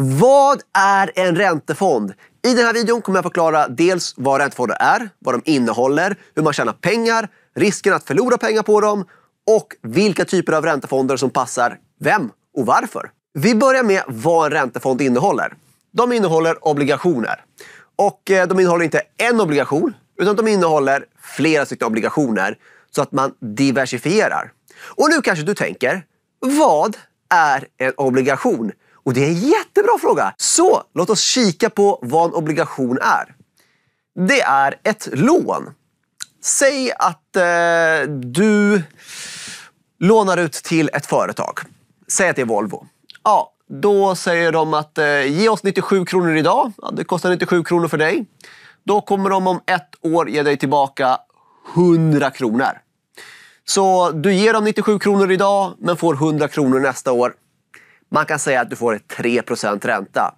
Vad är en räntefond? I den här videon kommer jag förklara dels vad räntefonder är, vad de innehåller, hur man tjänar pengar, risken att förlora pengar på dem och vilka typer av räntefonder som passar vem och varför. Vi börjar med vad en räntefond innehåller. De innehåller obligationer. Och eh, de innehåller inte en obligation, utan de innehåller flera stycken obligationer så att man diversifierar. Och nu kanske du tänker, vad är en obligation? Och det är en jättebra fråga! Så låt oss kika på vad en obligation är. Det är ett lån. Säg att eh, du lånar ut till ett företag. Säg att det är Volvo. Ja, då säger de att eh, ge oss 97 kronor idag. Ja, det kostar 97 kronor för dig. Då kommer de om ett år ge dig tillbaka 100 kronor. Så du ger dem 97 kronor idag men får 100 kronor nästa år. Man kan säga att du får 3 ränta.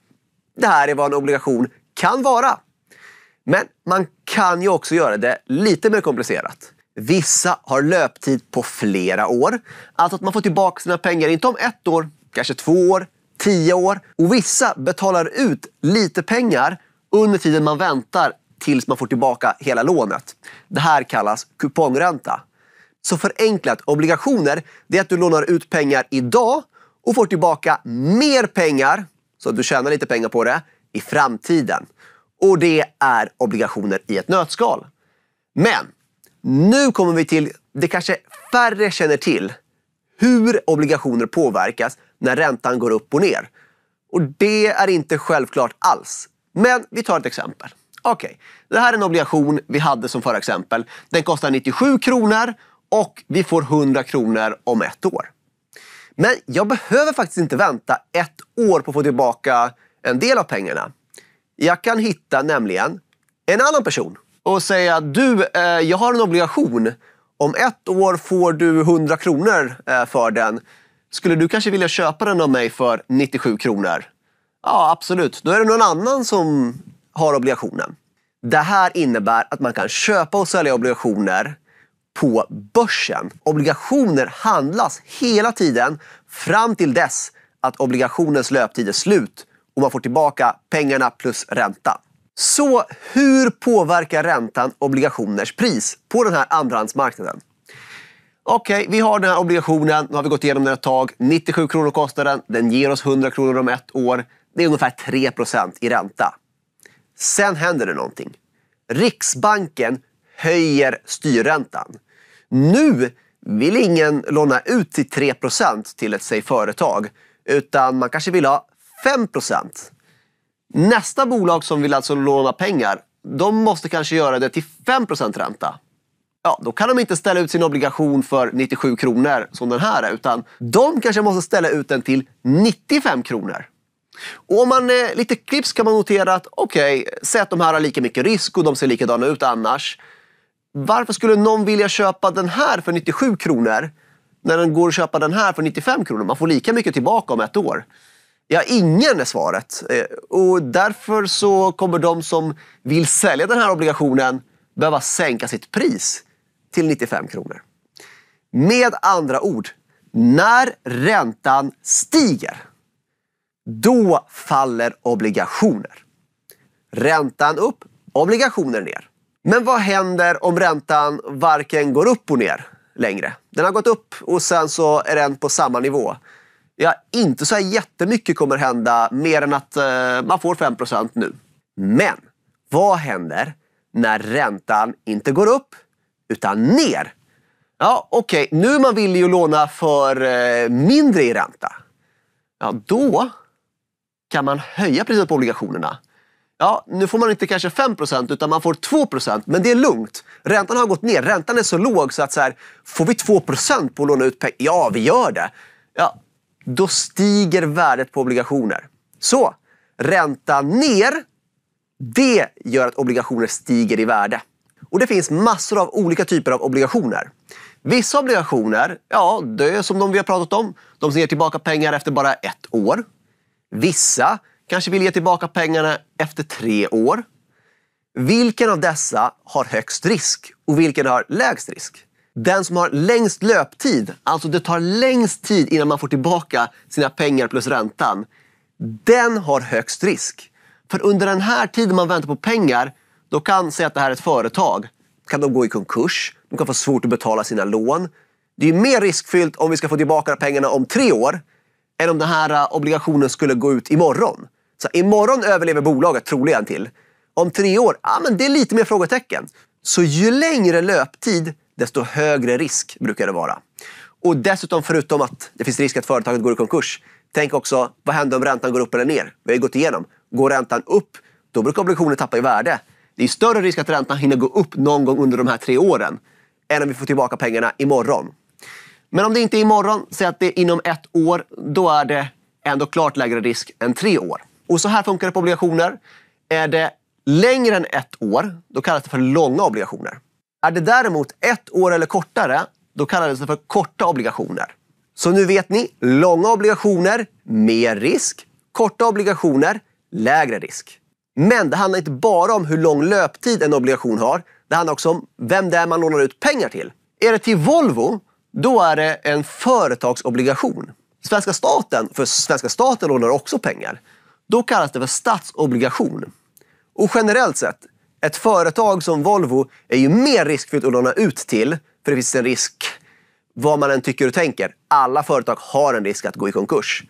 Det här är vad en obligation kan vara. Men man kan ju också göra det lite mer komplicerat. Vissa har löptid på flera år. Alltså att man får tillbaka sina pengar, inte om ett år, kanske två år, tio år. Och vissa betalar ut lite pengar under tiden man väntar tills man får tillbaka hela lånet. Det här kallas kupongränta. Så förenklat, obligationer, det är att du lånar ut pengar idag och får tillbaka mer pengar, så att du tjänar lite pengar på det, i framtiden. Och det är obligationer i ett nötskal. Men nu kommer vi till det kanske färre känner till. Hur obligationer påverkas när räntan går upp och ner. Och det är inte självklart alls. Men vi tar ett exempel. Okej, okay. det här är en obligation vi hade som förra exempel. Den kostar 97 kronor och vi får 100 kronor om ett år. Men jag behöver faktiskt inte vänta ett år på att få tillbaka en del av pengarna. Jag kan hitta nämligen en annan person och säga du, eh, jag har en obligation. Om ett år får du 100 kronor eh, för den. Skulle du kanske vilja köpa den av mig för 97 kronor? Ja, absolut. Då är det någon annan som har obligationen. Det här innebär att man kan köpa och sälja obligationer på börsen. Obligationer handlas hela tiden fram till dess att obligationens löptid är slut och man får tillbaka pengarna plus ränta. Så hur påverkar räntan obligationers pris på den här andrahandsmarknaden? Okej, okay, vi har den här obligationen. Nu har vi gått igenom den ett tag. 97 kronor kostar den. Den ger oss 100 kronor om ett år. Det är ungefär 3 i ränta. Sen händer det någonting. Riksbanken höjer styrräntan. Nu vill ingen låna ut till 3 till ett säg företag, utan man kanske vill ha 5 Nästa bolag som vill alltså låna pengar, de måste kanske göra det till 5 ränta. Ja, då kan de inte ställa ut sin obligation för 97 kronor som den här är, utan de kanske måste ställa ut den till 95 kronor. Och om man är eh, lite klipsk kan man notera att okej, okay, säg att de här har lika mycket risk och de ser likadana ut annars varför skulle någon vilja köpa den här för 97 kronor när den går att köpa den här för 95 kronor? Man får lika mycket tillbaka om ett år. Ja, ingen är svaret. Eh, och därför så kommer de som vill sälja den här obligationen behöva sänka sitt pris till 95 kronor. Med andra ord, när räntan stiger, då faller obligationer. Räntan upp, obligationer ner. Men vad händer om räntan varken går upp och ner längre? Den har gått upp och sen så är den på samma nivå. Ja, inte så här jättemycket kommer hända mer än att eh, man får 5 nu. Men vad händer när räntan inte går upp utan ner? Ja, okej, okay. nu är man villig att låna för eh, mindre i ränta. Ja, då kan man höja priset på obligationerna Ja, nu får man inte kanske 5 utan man får 2 Men det är lugnt. Räntan har gått ner. Räntan är så låg så att så här, får vi 2 på att låna ut pengar? Ja, vi gör det. Ja, då stiger värdet på obligationer. Så ränta ner, det gör att obligationer stiger i värde. Och det finns massor av olika typer av obligationer. Vissa obligationer, ja, det är som de vi har pratat om. De ger tillbaka pengar efter bara ett år. Vissa kanske vill ge tillbaka pengarna efter tre år. Vilken av dessa har högst risk och vilken har lägst risk? Den som har längst löptid, alltså det tar längst tid innan man får tillbaka sina pengar plus räntan, den har högst risk. För under den här tiden man väntar på pengar, då kan, säga att det här är ett företag, kan de gå i konkurs, de kan få svårt att betala sina lån. Det är mer riskfyllt om vi ska få tillbaka pengarna om tre år än om den här eh, obligationen skulle gå ut imorgon. Så imorgon överlever bolaget troligen till. Om tre år, ja men det är lite mer frågetecken. Så ju längre löptid, desto högre risk brukar det vara. Och dessutom, förutom att det finns risk att företaget går i konkurs, tänk också vad händer om räntan går upp eller ner? Vi har ju gått igenom. Går räntan upp, då brukar obligationer tappa i värde. Det är större risk att räntan hinner gå upp någon gång under de här tre åren än om vi får tillbaka pengarna imorgon. Men om det inte är imorgon, säg att det är inom ett år, då är det ändå klart lägre risk än tre år. Och så här funkar det på obligationer. Är det längre än ett år, då kallas det för långa obligationer. Är det däremot ett år eller kortare, då kallas det för korta obligationer. Så nu vet ni, långa obligationer, mer risk. Korta obligationer, lägre risk. Men det handlar inte bara om hur lång löptid en obligation har. Det handlar också om vem det är man lånar ut pengar till. Är det till Volvo, då är det en företagsobligation. Svenska staten, för svenska staten lånar också pengar. Då kallas det för statsobligation. Och generellt sett, ett företag som Volvo är ju mer riskfyllt att låna ut till, för det finns en risk vad man än tycker och tänker. Alla företag har en risk att gå i konkurs.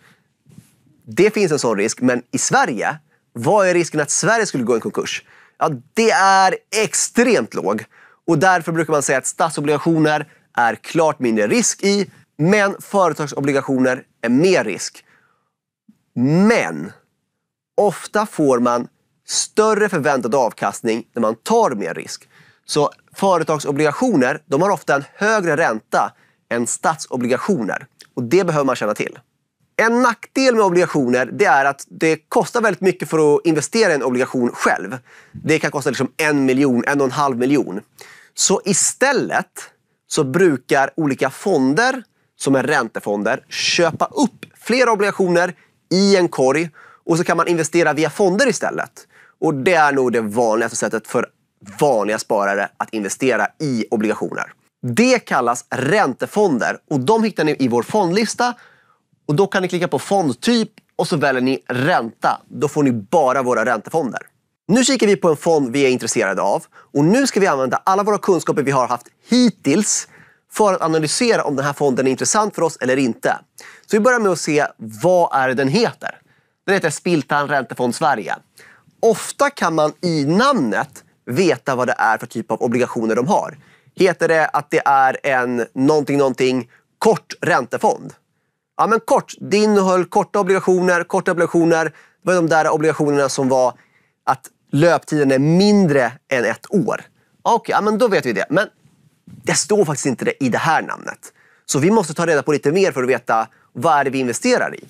Det finns en sån risk, men i Sverige, vad är risken att Sverige skulle gå i konkurs? Ja, det är extremt låg. Och därför brukar man säga att statsobligationer är klart mindre risk i, men företagsobligationer är mer risk. Men ofta får man större förväntad avkastning när man tar mer risk. Så företagsobligationer de har ofta en högre ränta än statsobligationer. Och Det behöver man känna till. En nackdel med obligationer det är att det kostar väldigt mycket för att investera i en obligation själv. Det kan kosta liksom en miljon, en och en halv miljon. Så istället så brukar olika fonder, som är räntefonder, köpa upp flera obligationer i en korg och så kan man investera via fonder istället. Och det är nog det vanligaste sättet för vanliga sparare att investera i obligationer. Det kallas räntefonder och de hittar ni i vår fondlista. Och Då kan ni klicka på fondtyp och så väljer ni ränta. Då får ni bara våra räntefonder. Nu kikar vi på en fond vi är intresserade av och nu ska vi använda alla våra kunskaper vi har haft hittills för att analysera om den här fonden är intressant för oss eller inte. Så vi börjar med att se vad är den heter. Den heter Spiltan Räntefond Sverige. Ofta kan man i namnet veta vad det är för typ av obligationer de har. Heter det att det är en någonting, någonting kort räntefond? Ja, men kort. Det innehöll korta obligationer, korta obligationer. Det var de där obligationerna som var att löptiden är mindre än ett år. Okej, okay, ja, då vet vi det. Men det står faktiskt inte det i det här namnet. Så vi måste ta reda på lite mer för att veta vad är det vi investerar i.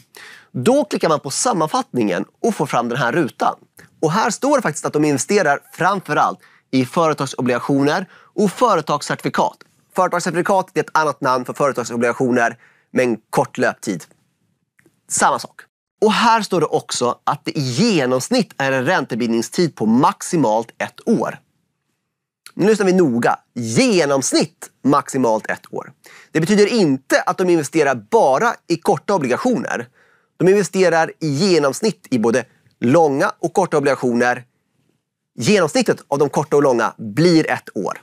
Då klickar man på sammanfattningen och får fram den här rutan. Och här står det faktiskt att de investerar framförallt i företagsobligationer och företagscertifikat. Företagscertifikat är ett annat namn för företagsobligationer med en kort löptid. Samma sak. Och här står det också att det i genomsnitt är en räntebindningstid på maximalt ett år. Nu lyssnar vi noga. Genomsnitt maximalt ett år. Det betyder inte att de investerar bara i korta obligationer. De investerar i genomsnitt i både långa och korta obligationer. Genomsnittet av de korta och långa blir ett år.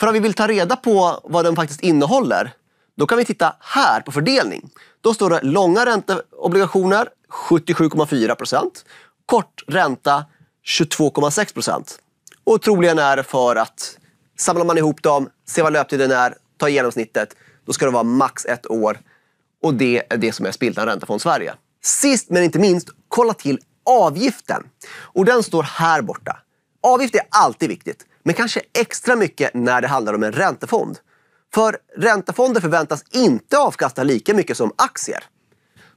För om vi vill ta reda på vad de faktiskt innehåller, då kan vi titta här på fördelning. Då står det långa ränteobligationer 77,4 procent, kort ränta 22,6 procent. Och troligen är det för att samlar man ihop dem, ser vad löptiden är, tar genomsnittet, då ska det vara max ett år och det är det som är spiltan Räntefond Sverige. Sist men inte minst, kolla till avgiften. Och den står här borta. Avgift är alltid viktigt, men kanske extra mycket när det handlar om en räntefond. För räntefonder förväntas inte avkasta lika mycket som aktier.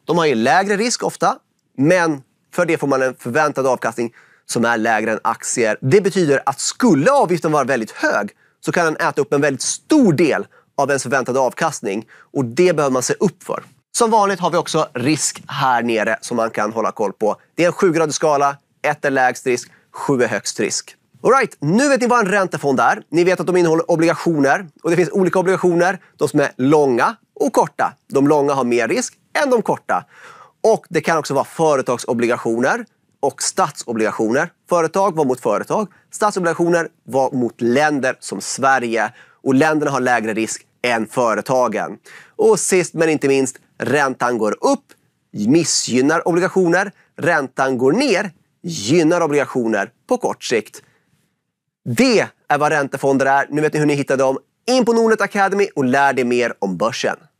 De har ju lägre risk ofta, men för det får man en förväntad avkastning som är lägre än aktier. Det betyder att skulle avgiften vara väldigt hög så kan den äta upp en väldigt stor del av ens förväntade avkastning och det behöver man se upp för. Som vanligt har vi också risk här nere som man kan hålla koll på. Det är en sjugradig skala. 1 är lägst risk, 7 är högst risk. Alright, nu vet ni vad en räntefond är. Ni vet att de innehåller obligationer och det finns olika obligationer. De som är långa och korta. De långa har mer risk än de korta. Och det kan också vara företagsobligationer och statsobligationer. Företag var mot företag. Statsobligationer var mot länder som Sverige. Och länderna har lägre risk än företagen. Och sist men inte minst, räntan går upp, missgynnar obligationer. Räntan går ner, gynnar obligationer på kort sikt. Det är vad räntefonder är. Nu vet ni hur ni hittar dem. In på Nordnet Academy och lär dig mer om börsen.